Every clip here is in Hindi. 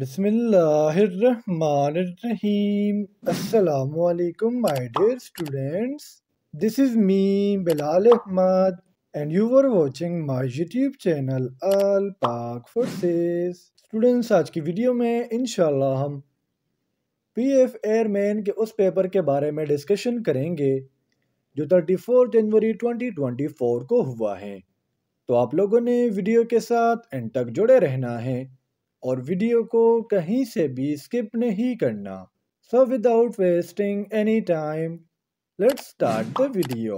बसमिल्लाम अलकुम my dear students this is me Bilal Ahmad and you are watching my YouTube channel Al Pak forces students आज की वीडियो में इन हम पी पीएफ एयरमैन के उस पेपर के बारे में डिस्कशन करेंगे जो thirty 34 January twenty twenty four को हुआ है तो आप लोगों ने वीडियो के साथ एंड तक जुड़े रहना है और वीडियो को कहीं से भी स्किप नहीं करना so without wasting any time let start the video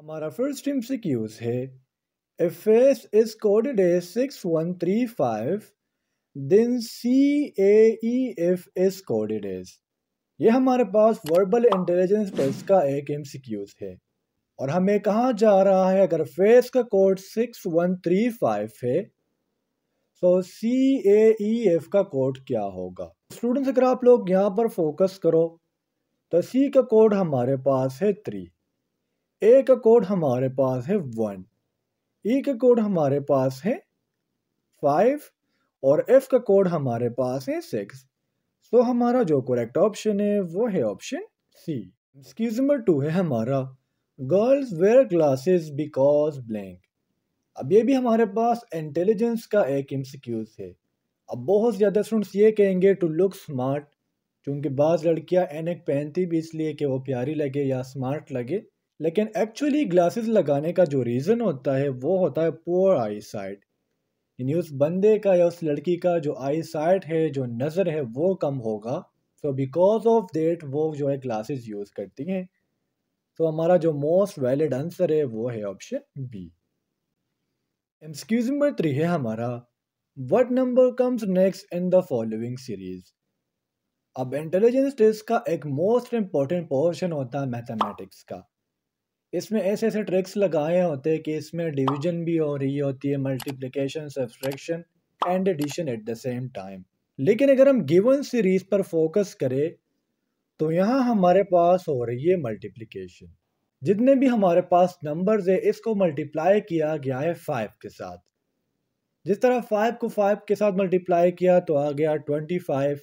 हमारा फर्स्ट टीम से क्यूज है F S is coded a six one three five then C A F S coded as ये हमारे पास वर्बल इंटेलिजेंस टेस्ट का एक एमसीक्यूज है और हमें कहाँ जा रहा है अगर फेस का code six one three five है तो सी ए एफ का कोड क्या होगा स्टूडेंट्स अगर आप लोग यहाँ पर फोकस करो तो सी का कोड हमारे पास है थ्री ए का कोड हमारे पास है वन ई e का कोड हमारे पास है फाइव और एफ का कोड हमारे पास है सिक्स तो हमारा जो करेक्ट ऑप्शन है वो है option C excuse number two है हमारा girls wear glasses because blank अब ये भी हमारे पास इंटेलिजेंस का एक एमसीक्यूज है अब बहुत ज़्यादा स्टूडेंट्स ये कहेंगे टू लुक स्मार्ट क्योंकि बाज़ लड़कियाँ एनक पहनती भी इसलिए कि वो प्यारी लगे या स्मार्ट लगे लेकिन एक्चुअली ग्लासेस लगाने का जो रीज़न होता है वो होता है पोअर आई साइट यानी उस बंदे का या उस लड़की का जो आई साइट है जो नज़र है वो कम होगा सो बिकॉज ऑफ देट वो जो है ग्लासेस यूज़ करती हैं तो हमारा जो मोस्ट वैलिड आंसर है वो है option B excuse number three है हमारा what number comes next in the following series अब इंटेलिजेंस टेस्ट का एक मोस्ट इम्पॉर्टेंट पोर्शन होता है मैथमेटिक्स का इसमें ऐसे ऐसे ट्रिक्स लगाए होते हैं कि इसमें डिवीजन भी हो रही होती है multiplication subtraction and addition at the same time लेकिन अगर हम गिवन सीरीज पर फोकस करें तो यहाँ हमारे पास हो रही है मल्टीप्लिकेशन जितने भी हमारे पास नंबर्स है इसको मल्टीप्लाई किया गया है फाइव के साथ जिस तरह फाइव को फाइव के साथ मल्टीप्लाई किया तो आ गया ट्वेंटी फाइव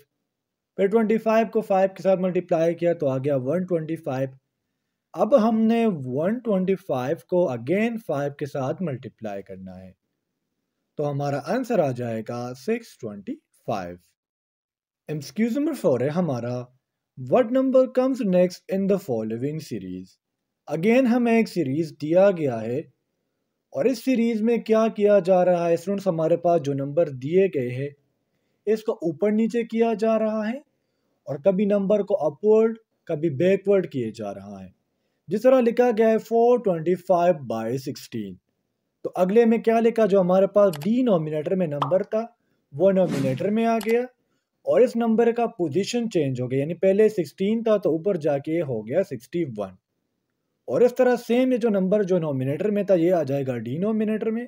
फिर ट्वेंटी फाइव को फाइव के साथ मल्टीप्लाई किया तो आ गया वन ट्वेंटी फाइव अब हमने वन ट्वेंटी फाइव को अगेन फाइव के साथ मल्टीप्लाई करना है तो हमारा आंसर आ जाएगा six twenty five excuse number four है हमारा what number comes next in the following series again हमें एक सीरीज़ दिया गया है और इस सीरीज़ में क्या किया जा रहा है स्टूडेंट्स हमारे पास जो नंबर दिए गए हैं इसको ऊपर नीचे किया जा रहा है और कभी नंबर को अपवर्ड कभी बैकवर्ड किए जा रहा है जिस तरह लिखा गया है four twenty five by sixteen तो अगले में क्या लिखा जो हमारे पास डी नॉमिनेटर में नंबर था वो नॉमिनेटर में आ गया और इस नंबर का पोजीशन चेंज हो गया यानी पहले 16 था तो ऊपर जाके हो गया 61 और इस तरह सेम ये जो नंबर जो नोमिनेटर में था ये आ जाएगा डिनोमिनेटर में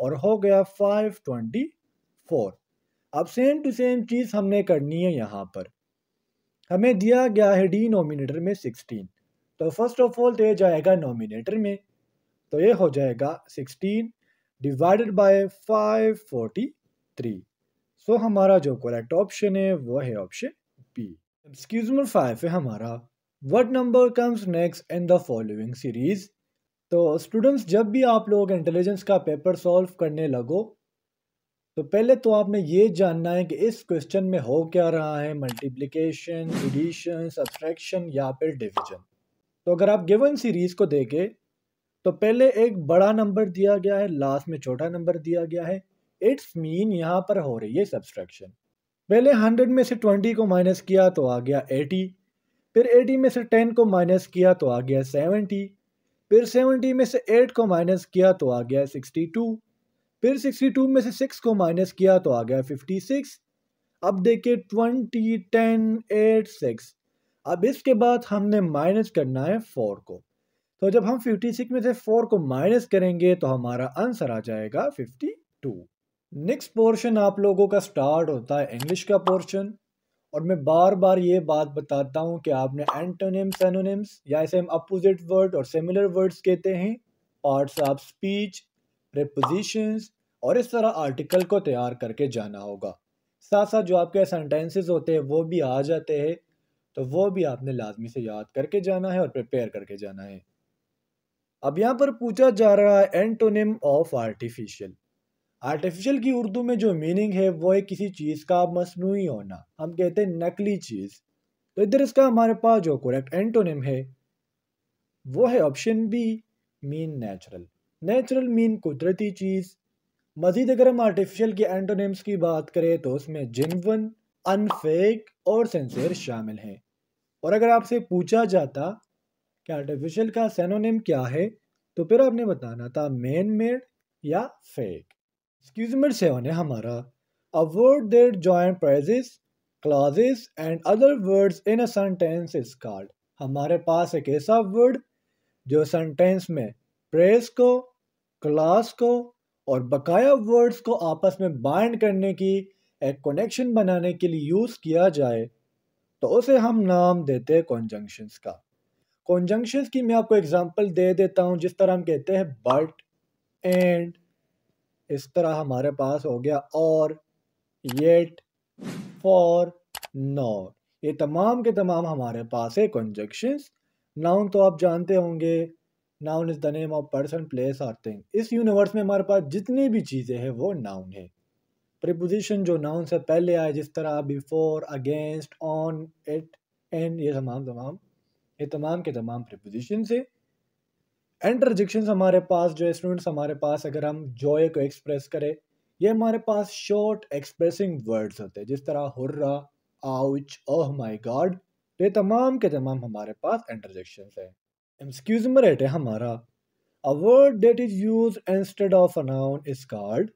और हो गया 524 अब सेम टू सेम चीज़ हमने करनी है यहाँ पर हमें दिया गया है डी नोमिनेटर में 16 तो फर्स्ट ऑफ ऑल तो ये जाएगा नोमिनेटर में तो ये हो जाएगा 16 डिवाइडेड बाय 543 सो तो so, हमारा जो करेक्ट ऑप्शन है वो है option B excuse number five है हमारा what number comes next in the following series तो स्टूडेंट्स जब भी आप लोग इंटेलिजेंस का पेपर सॉल्व करने लगो तो पहले तो आपने ये जानना है कि इस क्वेश्चन में हो क्या रहा है मल्टीप्लिकेशन एडिशन सब्सट्रैक्शन या फिर डिवीजन तो अगर आप गिवन सीरीज को देखें तो पहले एक बड़ा नंबर दिया गया है लास्ट में छोटा नंबर दिया गया है इट्स मीन यहाँ पर हो रही है सब्सट्रैक्शन पहले हंड्रेड में से ट्वेंटी को माइनस किया तो आ गया एटी फिर एटी में से टेन को माइनस किया तो आ गया सेवेंटी फिर सेवेंटी में से एट को माइनस किया तो आ गया सिक्सटी टू फिर सिक्सटी टू में से सिक्स को माइनस किया तो आ गया फिफ्टी सिक्स अब देखिए ट्वेंटी टेन एट सिक्स अब इसके बाद हमने माइनस करना है फोर को तो जब हम फिफ्टी सिक्स में से फोर को माइनस करेंगे तो हमारा आंसर आ जाएगा फिफ्टी टू नेक्स्ट पोर्शन आप लोगों का स्टार्ट होता है इंग्लिश का पोर्शन और मैं बार बार ये बात बताता हूँ कि आपने एंटोनिम्स एनोनिम्स या इसे हम अपोजिट वर्ड और सिमिलर वर्ड्स कहते हैं पार्ट्स ऑफ स्पीच प्रपोजिशंस और इस तरह आर्टिकल को तैयार करके जाना होगा साथ साथ जो आपके सेंटेंसेस होते हैं वो भी आ जाते हैं तो वो भी आपने लाजमी से याद करके जाना है और प्रिपेयर करके जाना है अब यहाँ पर पूछा जा रहा है एंटोनिम ऑफ आर्टिफिशियल आर्टिफिशियल की उर्दू में जो मीनिंग है वो है किसी चीज़ का मसनू होना हम कहते हैं नकली चीज़ तो इधर इसका हमारे पास जो करेक्ट एंटोनिम है वो है option B mean natural natural mean कुदरती चीज़ मज़ीद अगर हम आर्टिफिशियल के एंटोनिम्स की बात करें तो उसमें जिनवन अनफेक और सेंसेर शामिल हैं और अगर आपसे पूछा जाता कि आर्टिफिशियल का सेनोनिम क्या है तो फिर आपने बताना था मेन मेड या फेक नंबर सेवन है हमारा a word there joint phrases clauses and other words in a sentence is हमारे पास एक ऐसा वर्ड जो सेंटेंस में प्रेस को क्लास को और बकाया वर्ड्स को आपस में बाइंड करने की एक कनेक्शन बनाने के लिए यूज़ किया जाए तो उसे हम नाम देते हैं कॉन्जंक्शंस का कॉन्जंक्शंस की मैं आपको एग्जांपल दे देता हूँ जिस तरह हम कहते हैं बट एंड इस तरह हमारे पास हो गया और येट फॉर नॉट ये तमाम के तमाम हमारे पास है कंजक्शंस नाउन तो आप जानते होंगे noun is the name of person place और थिंग इस यूनिवर्स में हमारे पास जितनी भी चीज़ें हैं वो नाउन है प्रिपोजिशन जो नाउन से पहले आए जिस तरह before against on it and ये तमाम तमाम ये तमाम के तमाम प्रिपोजिशन है एंड ट्रजेक्शंस हमारे पास जो स्टूडेंट्स हमारे पास अगर हम जॉय को एक्सप्रेस करें ये हमारे पास शॉर्ट एक्सप्रेसिंग वर्ड्स होते हैं जिस तरह hurrah ouch oh my god तो ये तमाम के तमाम हमारे पास इंटरजेक्शंस हैं एम्सक्यूजमरेट है हमारा a word that is used instead of a noun is called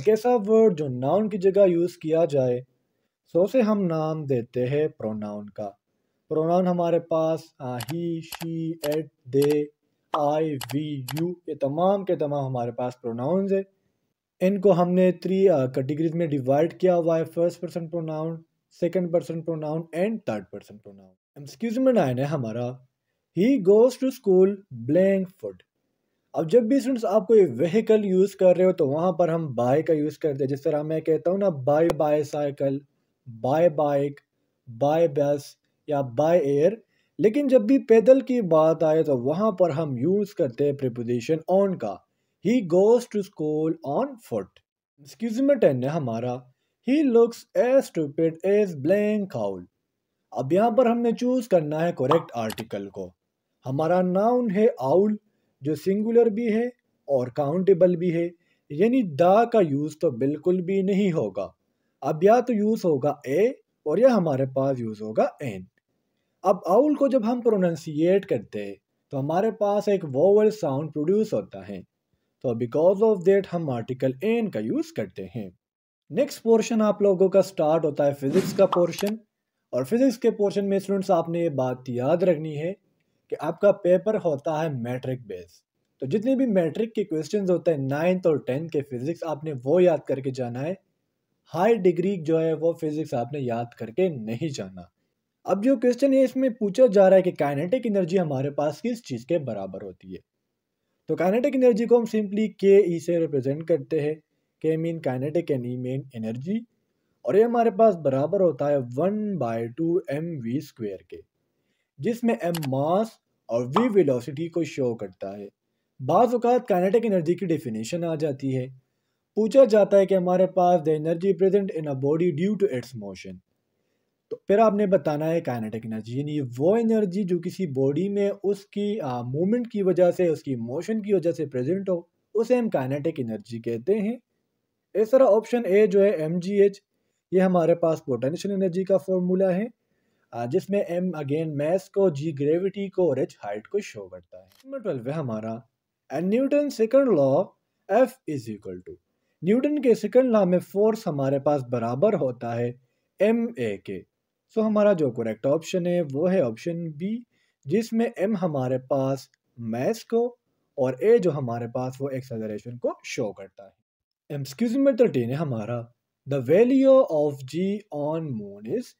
एक ऐसा वर्ड जो नाउन की जगह यूज़ किया जाए सो तो से हम नाम देते हैं प्रोनाउन का प्रोनाउन हमारे पास आ he she it they I we you ये तमाम के तमाम हमारे पास प्रोनाउंस है इनको हमने थ्री कैटेगरीज uh, में डिवाइड किया हुआ है first person pronoun second person pronoun and third person pronoun excuse me nine है हमारा he goes to school blank foot अब जब भी स्टूडेंट्स आप कोई व्हीकल यूज़ कर रहे हो तो वहाँ पर हम बाय का यूज़ करते हैं जिस तरह मैं कहता हूँ ना by by cycle by bike by bus या बाय एयर लेकिन जब भी पैदल की बात आए तो वहाँ पर हम यूज़ करते हैं प्रिपोजिशन ऑन का he goes to school on foot स्किजमेटन हमारा he looks as stupid as blank owl अब यहाँ पर हमने चूज़ करना है करेक्ट आर्टिकल को हमारा नाउन है आउल जो सिंगुलर भी है और काउंटेबल भी है यानी दा का यूज़ तो बिल्कुल भी नहीं होगा अब या तो यूज़ होगा ए और या हमारे पास यूज़ होगा एन अब आउल को जब हम प्रोनाउंसिएट करते तो हमारे पास एक वोवल साउंड प्रोड्यूस होता है तो बिकॉज ऑफ देट हम आर्टिकल एन का यूज़ करते हैं नेक्स्ट पोर्शन आप लोगों का स्टार्ट होता है फिज़िक्स का पोर्शन और फिज़िक्स के पोर्शन में स्टूडेंट्स आपने ये बात याद रखनी है कि आपका पेपर होता है मैट्रिक बेस तो जितने भी मैट्रिक के क्वेश्चन होते हैं नाइन्थ और टेंथ के फिज़िक्स आपने वो याद करके जाना है हाई डिग्री जो है वो फिज़िक्स आपने याद करके नहीं जाना अब जो क्वेश्चन है इसमें पूछा जा रहा है कि काइनेटिक एनर्जी हमारे पास किस चीज़ के बराबर होती है तो काइनेटिक एनर्जी को हम सिंपली के ई से रिप्रेजेंट करते हैं के mean kinetic and E mean energy और ये हमारे पास बराबर होता है one by two m v square के जिसमें एम मास और वी वेलोसिटी को शो करता है बाज़ अवत काइनेटिक एनर्जी की डेफिनेशन आ जाती है पूछा जाता है कि हमारे पास the energy present in a body due to its motion फिर आपने बताना है काइनेटिक एनर्जी यानी वो एनर्जी जो किसी बॉडी में उसकी मूवमेंट की वजह से उसकी मोशन की वजह से प्रेजेंट हो उसे हम काइनेटिक एनर्जी कहते हैं इस तरह ऑप्शन ए जो है एम ये हमारे पास पोटेंशियल एनर्जी का फॉर्मूला है जिसमें एम अगेन मैस को जी ग्रेविटी को और एच हाइट को शो करता है नंबर ट्वेल्व है हमारा Newton second law F is equal to Newton के सेकंड लॉ में फोर्स हमारे पास बराबर होता है एम ए के सो हमारा जो करेक्ट ऑप्शन है वो है ऑप्शन बी जिसमें एम हमारे पास मैथ को और ए जो हमारे पास वो एक्सेलरेशन को शो करता है एमस्क्यूज नंबर थर्टीन है हमारा the value of g on moon is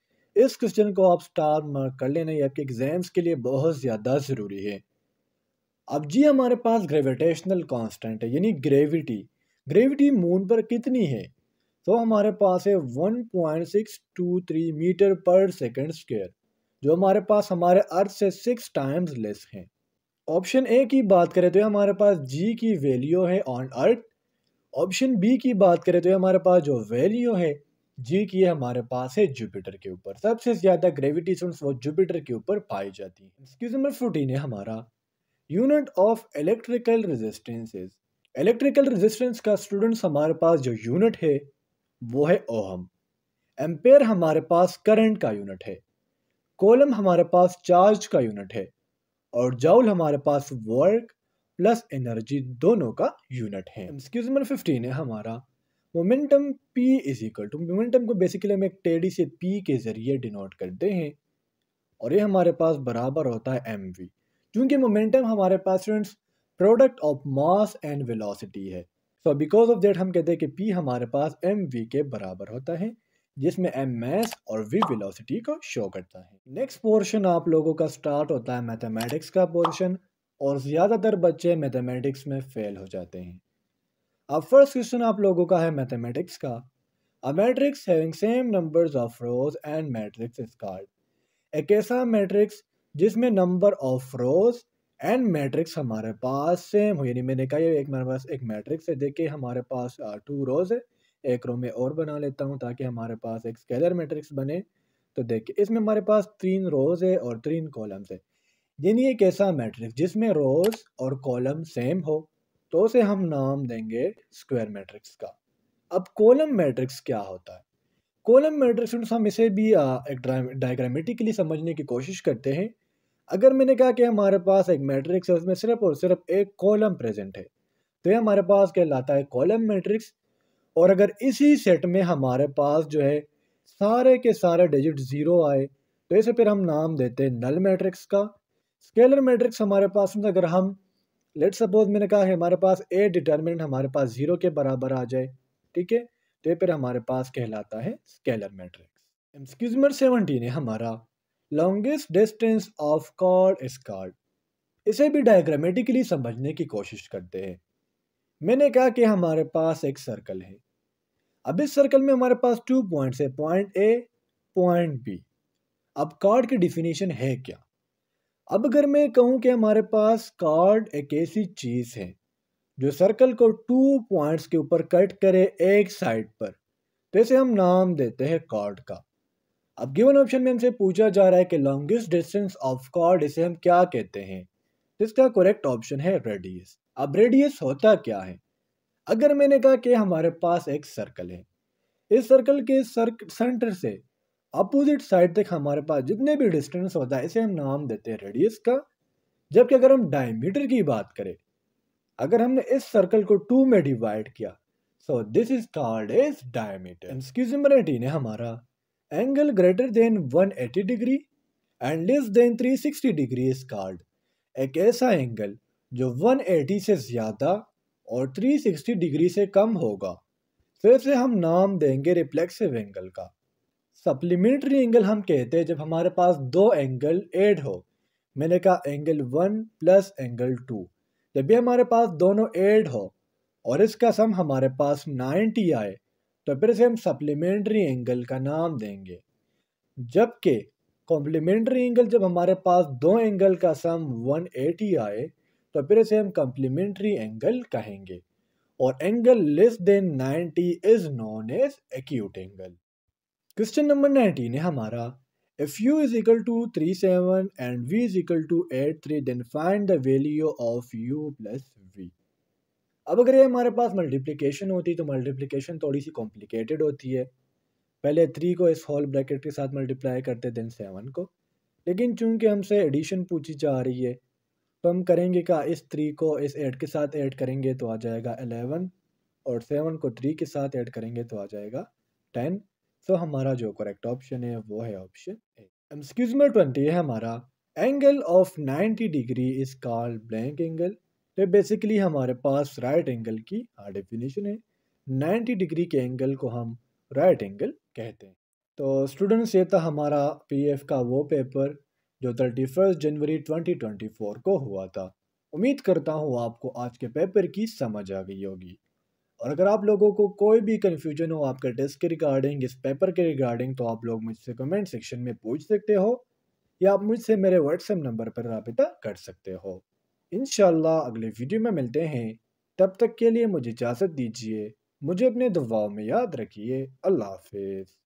इस क्वेश्चन को आप स्टार मार्क कर लेना ये आपके एग्जाम्स के लिए बहुत ज़्यादा ज़रूरी है अब जी हमारे पास ग्रेविटेशनल कांस्टेंट है यानी ग्रेविटी ग्रेविटी मून पर कितनी है तो हमारे पास है 1.623 मीटर पर सेकंड स्क्वायर जो हमारे पास हमारे अर्थ से सिक्स टाइम्स लेस हैं ऑप्शन ए की बात करें तो हमारे पास जी की वैल्यू है ऑन अर्थ ऑप्शन बी की बात करें तो हमारे पास जो वैल्यू है जी की हमारे पास है जुपिटर के ऊपर सबसे ज़्यादा ग्रेविटेशन वो जुपिटर के ऊपर पाई जाती है एक्सक्यूज नंबर फोर्टीन है हमारा unit of electrical resistances electrical resistance का स्टूडेंट्स हमारे पास जो यूनिट है वो है ओहम एम्पेयर हमारे पास करंट का यूनिट है कॉलम हमारे पास चार्ज का यूनिट है और जाउल हमारे पास वर्क प्लस एनर्जी दोनों का यूनिट है एक्सक्यूज नंबर फिफ्टीन है हमारा momentum p is equal to momentum को बेसिकली हम एक टेडी से पी के ज़रिए डिनोट करते हैं और ये हमारे पास बराबर होता है एम वी क्योंकि मोमेंटम हमारे पास product of mass and velocity है सो बिकॉज ऑफ दैट हम कहते हैं कि पी हमारे पास एम वी के बराबर होता है जिसमें एम मैस और वी वेलोसिटी को शो करता है नेक्स्ट पोर्शन आप लोगों का स्टार्ट होता है मैथमेटिक्स का पोर्शन और ज़्यादातर बच्चे मैथमेटिक्स में फेल हो जाते हैं अब फर्स्ट क्वेश्चन आप लोगों का है मैथमेटिक्स का a matrix having same numbers of rows and matrix is called एक ऐसा मैट्रिक्स जिसमें number of rows and matrix हमारे पास सेम हो यानी मैंने कहा एक मेरे पास एक मैट्रिक्स है देखिए हमारे पास टू रोज़ है एक रो में और बना लेता हूँ ताकि हमारे पास एक स्केलर मैट्रिक्स बने तो देखिए इसमें हमारे पास तीन रोज़ है और तीन कॉलम्स है यानी एक ऐसा मैट्रिक्स जिसमें रोज़ और कॉलम सेम हो तो उसे हम नाम देंगे स्क्वायर मैट्रिक्स का अब कॉलम मैट्रिक्स क्या होता है कॉलम मैट्रिक्स हम इसे भी एक डायग्रामेटिकली समझने की कोशिश करते हैं अगर मैंने कहा कि हमारे पास एक मैट्रिक्स है उसमें सिर्फ और सिर्फ एक कॉलम प्रेजेंट है तो ये हमारे पास कहलाता है कॉलम मैट्रिक्स और अगर इसी सेट में हमारे पास जो है सारे के सारे डिजिट ज़ीरो आए तो इसे फिर हम नाम देते हैं नल मैट्रिक्स का स्केलर मैट्रिक्स हमारे पास में अगर हम लेट सपोज मैंने कहा है हमारे पास ए डिटर्मिनेंट हमारे पास ज़ीरो के बराबर आ जाए ठीक है तो ये फिर हमारे पास कहलाता है स्केलर मैट्रिक्स नंबर सेवनटीन है हमारा लॉन्गेस्ट डिस्टेंस ऑफ कॉर्ड इस कॉर्ड इसे भी डायग्रामेटिकली समझने की कोशिश करते हैं मैंने कहा कि हमारे पास एक सर्कल है अब इस सर्कल में हमारे पास टू पॉइंट है पॉइंट ए पॉइंट बी अब कार्ड की डिफिनीशन है क्या अब अगर मैं कहूँ कि हमारे पास कार्ड एक ऐसी चीज़ है जो सर्कल को टू पॉइंट्स के ऊपर कट करे एक साइड पर तो इसे हम नाम देते हैं कार्ड का अब गिवन ऑप्शन में हमसे पूछा जा रहा है कि लॉन्गेस्ट डिस्टेंस ऑफ कॉर्ड इसे हम क्या कहते हैं इसका करेक्ट ऑप्शन है रेडियस अब रेडियस होता क्या है अगर मैंने कहा कि हमारे पास एक सर्कल है इस सर्कल के सर्क सेंटर से अपोजिट साइड तक हमारे पास जितने भी डिस्टेंस होता है इसे हम नाम देते हैं रेडियस का जबकि अगर हम डायमीटर की बात करें अगर हमने इस सर्कल को टू में डिवाइड किया so this is called as diameter ने हमारा angle greater than 180 degree and less than 360 degree is called एक ऐसा एंगल जो 180 से ज़्यादा और 360 डिग्री से कम होगा फिर से हम नाम देंगे रिफ्लेक्सिव एंगल का सप्लीमेंट्री एंगल हम कहते हैं जब हमारे पास दो एंगल एड हो मैंने कहा angle one plus angle two जब भी हमारे पास दोनों एड हो और इसका सम हमारे पास 90 आए तो फिर इसे हम सप्लीमेंट्री एंगल का नाम देंगे जबकि कॉम्प्लीमेंट्री एंगल जब हमारे पास दो एंगल का सम 180 आए तो फिर इसे हम कम्प्लीमेंट्री एंगल कहेंगे और angle less than 90 is known as acute angle question number 19 है हमारा If u is equal to 37 and v is equal to 83 then find the value of u plus v. अब अगर ये हमारे पास मल्टीप्लिकेशन होती तो मल्टीप्लिकेशन थोड़ी सी कॉम्प्लिकेटेड होती है पहले थ्री को इस हॉल ब्रैकेट के साथ मल्टीप्लाई करते देन सेवन को लेकिन चूंकि हमसे एडिशन पूछी जा रही है तो हम करेंगे क्या इस थ्री को इस एट के साथ ऐड करेंगे तो आ जाएगा एलेवन और सेवन को थ्री के साथ ऐड करेंगे तो आ जाएगा टेन सो हमारा जो करेक्ट ऑप्शन है वो है ऑप्शन ए में ट्वेंटी है हमारा angle of ninety degree is called blank angle तो बेसिकली हमारे पास राइट एंगल की हाँ डेफिनेशन है नाइन्टी डिग्री के एंगल को हम राइट एंगल कहते हैं तो स्टूडेंट्स ये था हमारा पीएफ का वो पेपर जो थर्टी फर्स्ट जनवरी 2024 को हुआ था उम्मीद करता हूँ आपको आज के पेपर की समझ आ गई होगी और अगर आप लोगों को कोई भी कन्फ्यूजन हो आपके टेस्ट के रिगार्डिंग इस पेपर के रिगार्डिंग तो आप लोग मुझसे कमेंट सेक्शन में पूछ सकते हो या आप मुझसे मेरे व्हाट्सएप नंबर पर रबता कर सकते हो इन अगले वीडियो में मिलते हैं तब तक के लिए मुझे इजाज़त दीजिए मुझे अपने दुआओं में याद रखिए अल्लाह हाफिज़